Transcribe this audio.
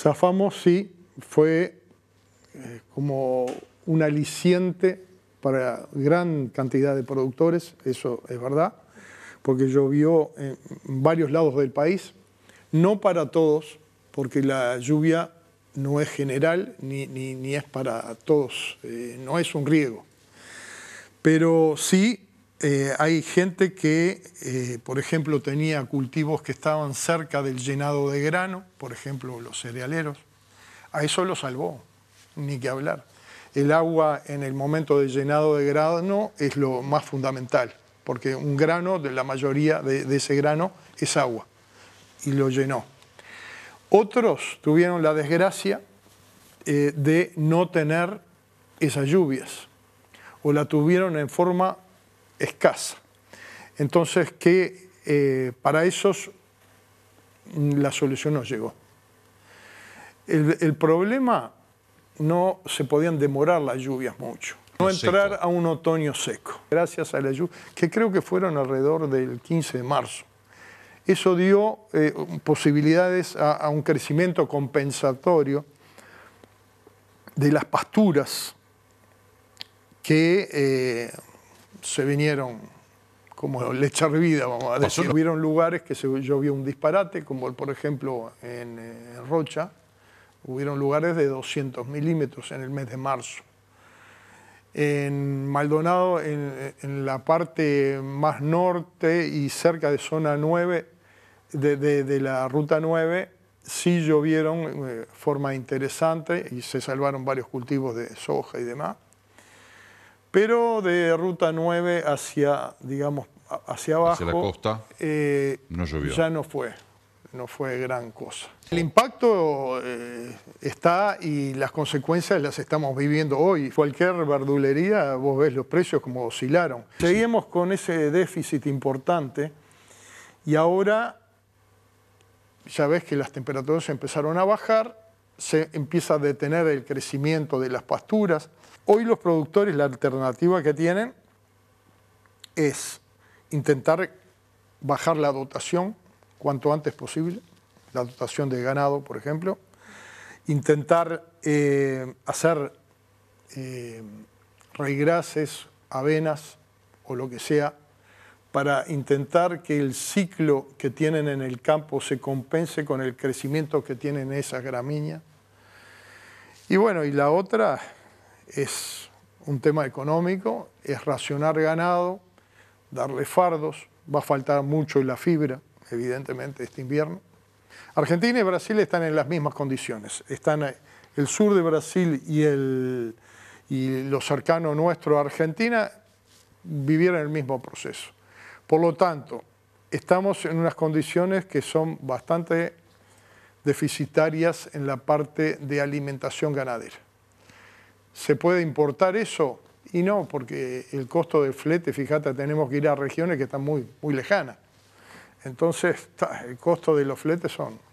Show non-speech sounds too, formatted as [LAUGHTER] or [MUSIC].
Zafamos sí fue eh, como un aliciente para gran cantidad de productores, eso es verdad, porque llovió en varios lados del país, no para todos, porque la lluvia no es general ni, es para todos, eh, no es un riego, pero sí eh, hay gente que, eh, por ejemplo, tenía cultivos que estaban cerca del llenado de grano, por ejemplo, los cerealeros. A eso lo salvó, ni que hablar. El agua en el momento del llenado de grano es lo más fundamental, porque un grano, de la mayoría de, ese grano, es agua, y lo llenó. Otros tuvieron la desgracia eh, de no tener esas lluvias, o la tuvieron en forma escasa. Entonces, que eh, para esos la solución no llegó. El, problema no se podían demorar las lluvias mucho. No entrar a un otoño seco. Gracias a la lluvia, que creo que fueron alrededor del 15 de marzo. Eso dio eh, posibilidades a, un crecimiento compensatorio de las pasturas que eh, se vinieron como leche hervida, vamos a decir. Hubieron lugares que se, llovió un disparate, como por ejemplo en, eh, Rocha, hubieron lugares de 200 milímetros en el mes de marzo. En Maldonado, en, la parte más norte y cerca de zona 9, de, la ruta 9, sí llovieron de eh, forma interesante y se salvaron varios cultivos de soja y demás. Pero de ruta 9 hacia, digamos, hacia abajo. Eh, ya no fue. No fue gran cosa. El impacto eh, está y las consecuencias las estamos viviendo hoy. Cualquier verdulería, vos ves los precios como oscilaron. Seguimos con ese déficit importante y ahora ya ves que las temperaturas empezaron a bajar se empieza a detener el crecimiento de las pasturas. Hoy los productores la alternativa que tienen es intentar bajar la dotación cuanto antes posible, la dotación de ganado, por ejemplo, intentar eh, hacer eh, avenas o lo que sea, para intentar que el ciclo que tienen en el campo se compense con el crecimiento que tienen esas gramíneas. Y bueno, y la otra es un tema económico, es racionar ganado, darle fardos, va a faltar mucho la fibra, evidentemente, este invierno. Argentina y Brasil están en las mismas condiciones, están eh, el sur de Brasil y, el, y lo cercano nuestro a Argentina vivieron el mismo proceso. Por lo tanto, estamos en unas condiciones que son bastante deficitarias en la parte de alimentación ganadera. ¿Se puede importar eso? Y no, porque el costo del flete, fíjate, tenemos que ir a regiones que están muy, muy lejanas. Entonces, [LAUGHS] el costo de los fletes son